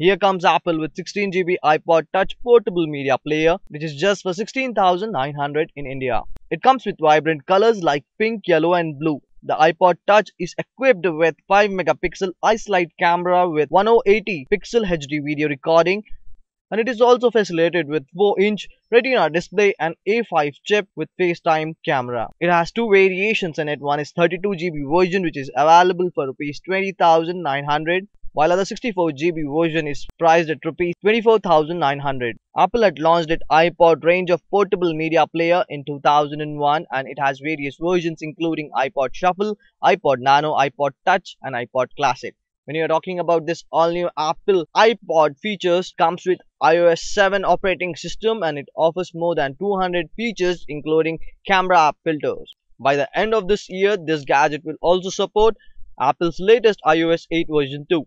Here comes Apple with 16GB iPod Touch portable media player which is just for 16,900 in India. It comes with vibrant colors like pink, yellow and blue. The iPod Touch is equipped with 5 megapixel iSlide camera with 1080 pixel HD video recording and it is also facilitated with 4 inch retina display and A5 chip with FaceTime camera. It has two variations in it. One is 32GB version which is available for rupees 20,900 while other 64GB version is priced at Rs 24,900. Apple had launched its iPod range of portable media player in 2001 and it has various versions including iPod Shuffle, iPod Nano, iPod Touch and iPod Classic. When you are talking about this all new Apple iPod features comes with iOS 7 operating system and it offers more than 200 features including camera app filters. By the end of this year, this gadget will also support Apple's latest iOS 8 version 2.